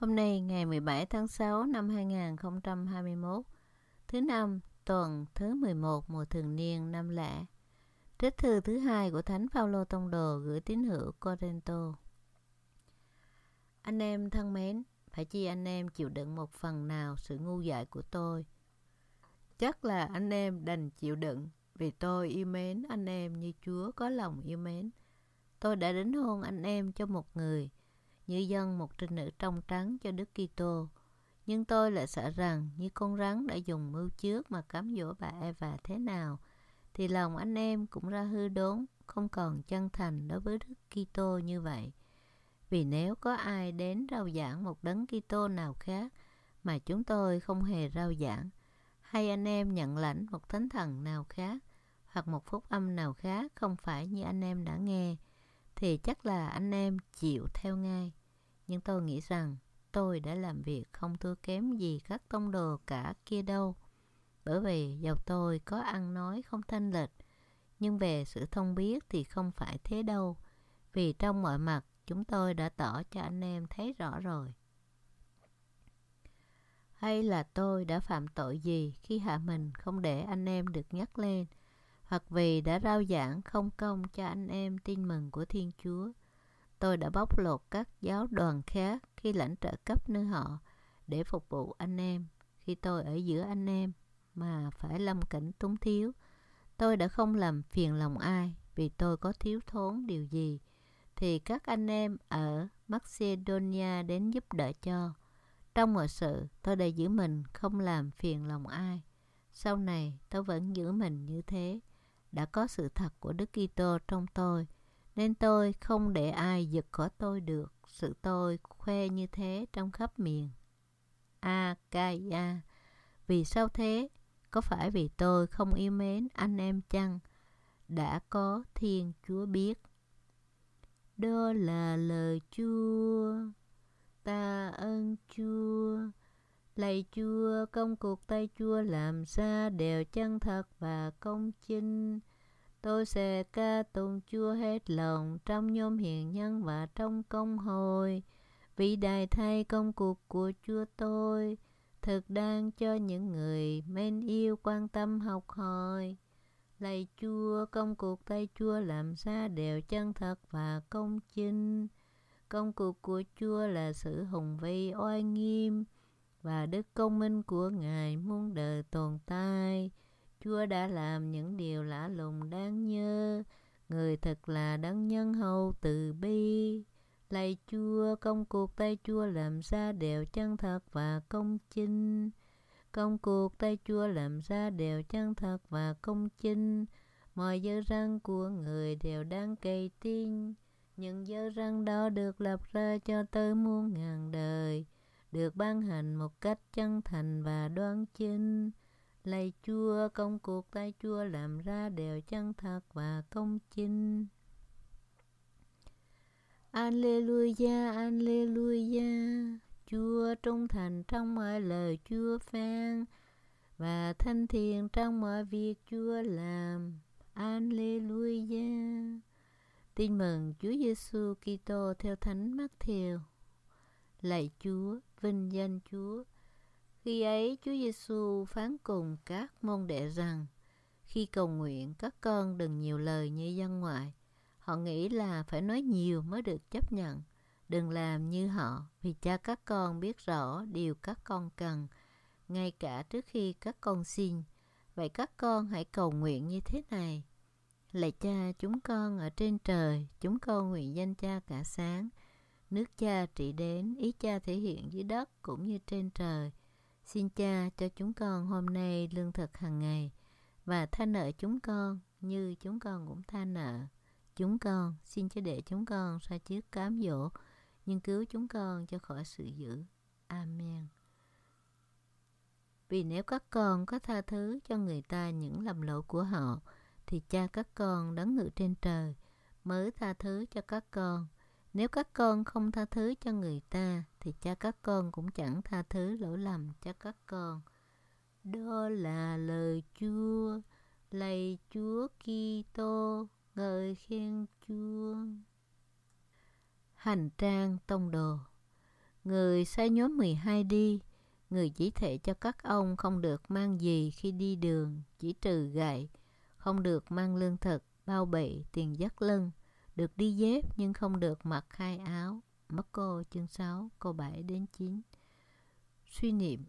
Hôm nay ngày 17 tháng 6 năm 2021, thứ năm tuần thứ 11 mùa thường niên năm lạ, Trích thư thứ hai của Thánh Phaolô Tông Đồ gửi tín hữu Corinto. Anh em thân mến, phải chi anh em chịu đựng một phần nào sự ngu dại của tôi. Chắc là anh em đành chịu đựng vì tôi yêu mến anh em như Chúa có lòng yêu mến. Tôi đã đến hôn anh em cho một người – như dân một trinh nữ trong trắng cho Đức Kitô. Nhưng tôi lại sợ rằng như con rắn đã dùng mưu trước mà cám dỗ bà Eva thế nào, thì lòng anh em cũng ra hư đốn, không còn chân thành đối với Đức Kitô như vậy. Vì nếu có ai đến rao giảng một đấng Kitô nào khác mà chúng tôi không hề rao giảng, hay anh em nhận lãnh một thánh thần nào khác hoặc một phúc âm nào khác không phải như anh em đã nghe, thì chắc là anh em chịu theo ngay. Nhưng tôi nghĩ rằng tôi đã làm việc không thua kém gì các tông đồ cả kia đâu. Bởi vì dầu tôi có ăn nói không thanh lịch, nhưng về sự thông biết thì không phải thế đâu. Vì trong mọi mặt chúng tôi đã tỏ cho anh em thấy rõ rồi. Hay là tôi đã phạm tội gì khi hạ mình không để anh em được nhắc lên hoặc vì đã rao giảng không công cho anh em tin mừng của Thiên Chúa. Tôi đã bóc lột các giáo đoàn khác khi lãnh trợ cấp nơi họ để phục vụ anh em. Khi tôi ở giữa anh em mà phải lâm cảnh túng thiếu, tôi đã không làm phiền lòng ai vì tôi có thiếu thốn điều gì thì các anh em ở Macedonia đến giúp đỡ cho. Trong mọi sự, tôi đã giữ mình không làm phiền lòng ai. Sau này, tôi vẫn giữ mình như thế đã có sự thật của Đức Kitô trong tôi, nên tôi không để ai giật khỏi tôi được sự tôi khoe như thế trong khắp miền. A Kaya, vì sao thế? Có phải vì tôi không yêu mến anh em chăng? Đã có Thiên Chúa biết. Đó là lời Chúa, ta ơn Chúa lạy chúa công cuộc tay chúa làm xa đều chân thật và công chính tôi sẽ ca tụng chúa hết lòng trong nhóm hiền nhân và trong công hồi vì đại thay công cuộc của chúa tôi thực đang cho những người men yêu quan tâm học hỏi lạy chúa công cuộc tay chúa làm xa đều chân thật và công chính công cuộc của chúa là sự hùng vĩ oai nghiêm và đức công minh của Ngài muôn đời tồn tại. Chúa đã làm những điều lạ lùng đáng nhớ, người thật là đấng nhân hậu từ bi. Lạy Chúa, công cuộc tay Chúa làm ra đều chân thật và công chính. Công cuộc tay Chúa làm ra đều chân thật và công chính. Mọi dơ răng của người đều đáng cây tin. Những dơ răng đó được lập ra cho tới muôn ngàn đời được ban hành một cách chân thành và đoan chính. Lạy Chúa, công cuộc tay Chúa làm ra đều chân thật và công chính. Alleluia, Alleluia. Chúa trung thành trong mọi lời Chúa phán và thanh thiền trong mọi việc Chúa làm. Alleluia. Tin mừng Chúa Giêsu Kitô theo Thánh Mát Thiều. Lạy Chúa, vinh danh Chúa. Khi ấy Chúa Giêsu phán cùng các môn đệ rằng: Khi cầu nguyện các con đừng nhiều lời như dân ngoại. Họ nghĩ là phải nói nhiều mới được chấp nhận. Đừng làm như họ, vì cha các con biết rõ điều các con cần, ngay cả trước khi các con xin. Vậy các con hãy cầu nguyện như thế này. Lạy cha chúng con ở trên trời, chúng con nguyện danh cha cả sáng Nước cha trị đến, ý cha thể hiện dưới đất cũng như trên trời. Xin cha cho chúng con hôm nay lương thực hàng ngày và tha nợ chúng con như chúng con cũng tha nợ. Chúng con xin cho để chúng con ra trước cám dỗ, nhưng cứu chúng con cho khỏi sự dữ. Amen. Vì nếu các con có tha thứ cho người ta những lầm lỗi của họ, thì cha các con đấng ngự trên trời mới tha thứ cho các con nếu các con không tha thứ cho người ta thì cha các con cũng chẳng tha thứ lỗi lầm cho các con. Đó là lời Chúa, lạy Chúa Kitô, ngợi khen Chúa. Hành trang tông đồ Người sai nhóm 12 đi, người chỉ thể cho các ông không được mang gì khi đi đường, chỉ trừ gậy, không được mang lương thực, bao bì tiền dắt lưng, được đi dép nhưng không được mặc hai áo. Marco chương 6, câu 7 đến 9. Suy niệm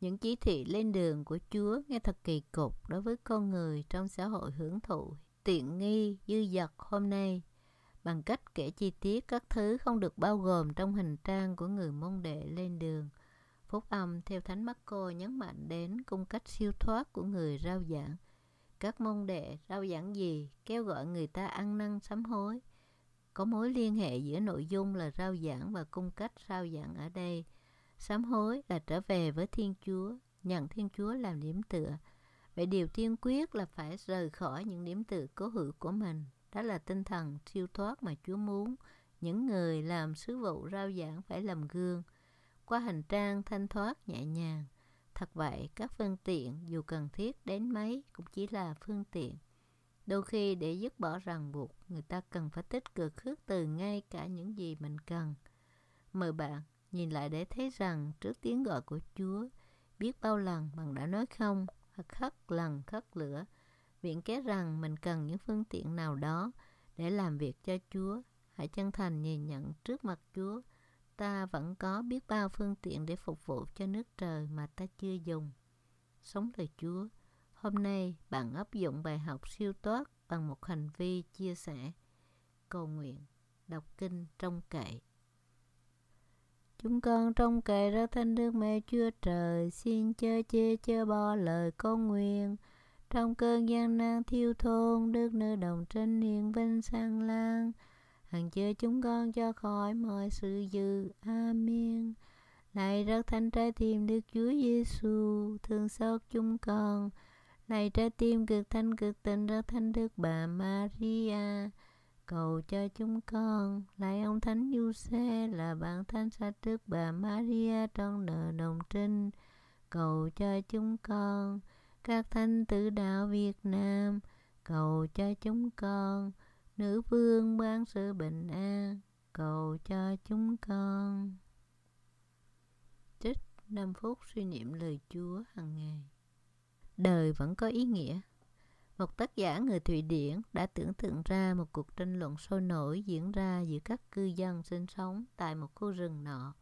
những chỉ thị lên đường của Chúa nghe thật kỳ cục đối với con người trong xã hội hưởng thụ, tiện nghi, dư dật hôm nay bằng cách kể chi tiết các thứ không được bao gồm trong hình trang của người môn đệ lên đường. Phúc âm theo Thánh Marco nhấn mạnh đến cung cách siêu thoát của người rao giảng – các môn đệ rao giảng gì kêu gọi người ta ăn năn sám hối có mối liên hệ giữa nội dung là rao giảng và cung cách rao giảng ở đây sám hối là trở về với thiên chúa nhận thiên chúa làm điểm tựa vậy điều tiên quyết là phải rời khỏi những điểm tựa cố hữu của mình đó là tinh thần siêu thoát mà chúa muốn những người làm sứ vụ rao giảng phải làm gương qua hành trang thanh thoát nhẹ nhàng Thật vậy, các phương tiện dù cần thiết đến mấy cũng chỉ là phương tiện. Đôi khi để dứt bỏ ràng buộc, người ta cần phải tích cực khước từ ngay cả những gì mình cần. Mời bạn nhìn lại để thấy rằng trước tiếng gọi của Chúa, biết bao lần bạn đã nói không hoặc khất lần khất lửa, viện kế rằng mình cần những phương tiện nào đó để làm việc cho Chúa. Hãy chân thành nhìn nhận trước mặt Chúa ta vẫn có biết bao phương tiện để phục vụ cho nước trời mà ta chưa dùng. Sống đời Chúa, hôm nay bạn áp dụng bài học siêu thoát bằng một hành vi chia sẻ, cầu nguyện, đọc kinh trong cậy. Chúng con trong cậy ra thanh đức mẹ chúa trời, xin chớ chê chớ bỏ lời con nguyện. Trong cơn gian nan thiêu thôn, đức nữ đồng trên hiền vinh sang lang, hằng chữa chúng con cho khỏi mọi sự dư Amen. Này rất thanh trái tim Đức Chúa Giêsu thương xót chúng con. Này trái tim cực thanh cực tình rất thanh Đức Bà Maria. Cầu cho chúng con, lại ông Thánh Du Xe là bạn thanh sạch Đức Bà Maria trong nợ đồng trinh. Cầu cho chúng con, các thanh tử đạo Việt Nam, cầu cho chúng con nữ vương ban sự bình an cầu cho chúng con trích 5 phút suy niệm lời Chúa hàng ngày đời vẫn có ý nghĩa một tác giả người Thụy Điển đã tưởng tượng ra một cuộc tranh luận sôi nổi diễn ra giữa các cư dân sinh sống tại một khu rừng nọ.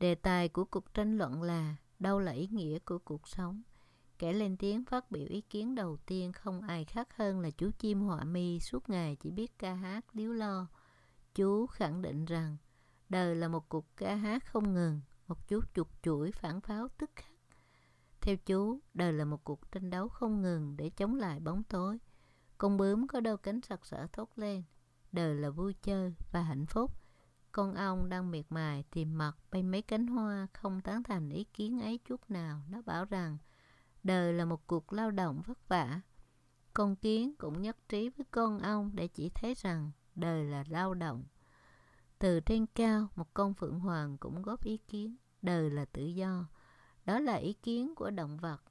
Đề tài của cuộc tranh luận là đâu là ý nghĩa của cuộc sống – Kẻ lên tiếng phát biểu ý kiến đầu tiên không ai khác hơn là chú chim họa mi suốt ngày chỉ biết ca hát liếu lo. Chú khẳng định rằng đời là một cuộc ca hát không ngừng, một chú chuột chuỗi phản pháo tức khắc. Theo chú, đời là một cuộc tranh đấu không ngừng để chống lại bóng tối. Con bướm có đôi cánh sặc sỡ thốt lên. Đời là vui chơi và hạnh phúc. Con ong đang miệt mài tìm mật bay mấy cánh hoa không tán thành ý kiến ấy chút nào. Nó bảo rằng đời là một cuộc lao động vất vả con kiến cũng nhất trí với con ong để chỉ thấy rằng đời là lao động từ trên cao một con phượng hoàng cũng góp ý kiến đời là tự do đó là ý kiến của động vật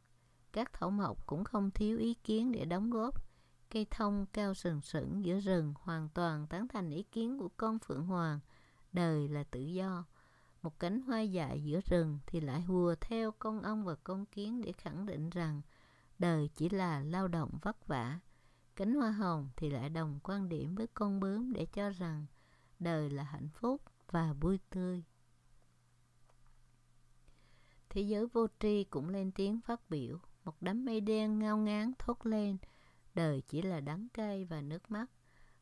các thổ mộc cũng không thiếu ý kiến để đóng góp cây thông cao sừng sững giữa rừng hoàn toàn tán thành ý kiến của con phượng hoàng đời là tự do một cánh hoa dại giữa rừng thì lại hùa theo con ong và con kiến để khẳng định rằng đời chỉ là lao động vất vả cánh hoa hồng thì lại đồng quan điểm với con bướm để cho rằng đời là hạnh phúc và vui tươi thế giới vô tri cũng lên tiếng phát biểu một đám mây đen ngao ngán thốt lên đời chỉ là đắng cay và nước mắt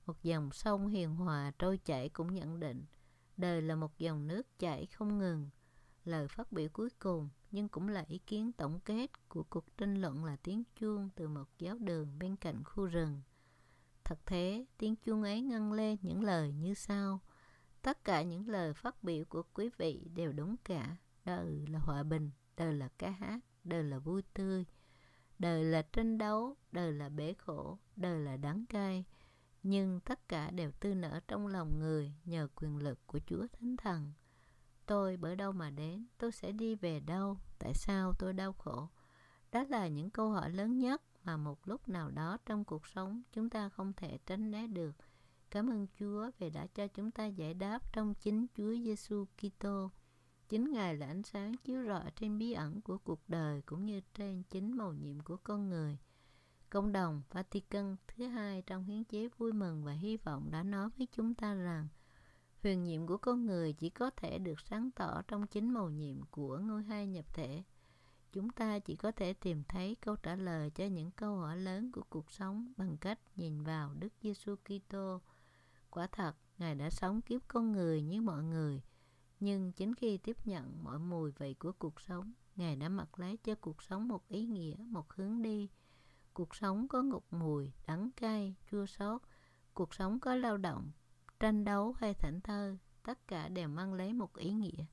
một dòng sông hiền hòa trôi chảy cũng nhận định Đời là một dòng nước chảy không ngừng. Lời phát biểu cuối cùng nhưng cũng là ý kiến tổng kết của cuộc tranh luận là tiếng chuông từ một giáo đường bên cạnh khu rừng. Thật thế, tiếng chuông ấy ngân lên những lời như sau. Tất cả những lời phát biểu của quý vị đều đúng cả. Đời là hòa bình, đời là ca hát, đời là vui tươi, đời là tranh đấu, đời là bể khổ, đời là đắng cay, nhưng tất cả đều tư nở trong lòng người nhờ quyền lực của Chúa Thánh Thần. Tôi bởi đâu mà đến, tôi sẽ đi về đâu, tại sao tôi đau khổ? Đó là những câu hỏi lớn nhất mà một lúc nào đó trong cuộc sống chúng ta không thể tránh né được. Cảm ơn Chúa vì đã cho chúng ta giải đáp trong chính Chúa Giêsu Kitô. Chính Ngài là ánh sáng chiếu rọi trên bí ẩn của cuộc đời cũng như trên chính màu nhiệm của con người. Công đồng Vatican thứ hai trong hiến chế vui mừng và hy vọng đã nói với chúng ta rằng huyền nhiệm của con người chỉ có thể được sáng tỏ trong chính màu nhiệm của ngôi hai nhập thể. Chúng ta chỉ có thể tìm thấy câu trả lời cho những câu hỏi lớn của cuộc sống bằng cách nhìn vào Đức Giêsu Kitô. Quả thật, Ngài đã sống kiếp con người như mọi người, nhưng chính khi tiếp nhận mọi mùi vị của cuộc sống, Ngài đã mặc lấy cho cuộc sống một ý nghĩa, một hướng đi, Cuộc sống có ngục mùi, đắng cay, chua xót. Cuộc sống có lao động, tranh đấu hay thảnh thơ, tất cả đều mang lấy một ý nghĩa.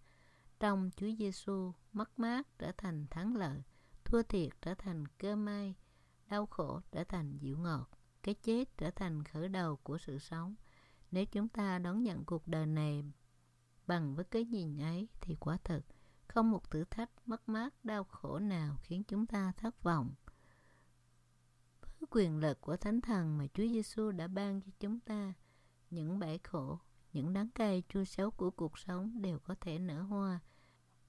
Trong Chúa Giêsu, mất mát trở thành thắng lợi, thua thiệt trở thành cơ may, đau khổ trở thành dịu ngọt, cái chết trở thành khởi đầu của sự sống. Nếu chúng ta đón nhận cuộc đời này bằng với cái nhìn ấy thì quả thật không một thử thách mất mát đau khổ nào khiến chúng ta thất vọng quyền lực của Thánh Thần mà Chúa Giêsu đã ban cho chúng ta. Những bể khổ, những đắng cay chua xấu của cuộc sống đều có thể nở hoa.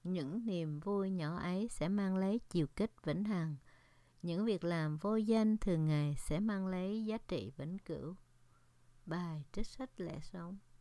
Những niềm vui nhỏ ấy sẽ mang lấy chiều kích vĩnh hằng. Những việc làm vô danh thường ngày sẽ mang lấy giá trị vĩnh cửu. Bài trích sách lẽ sống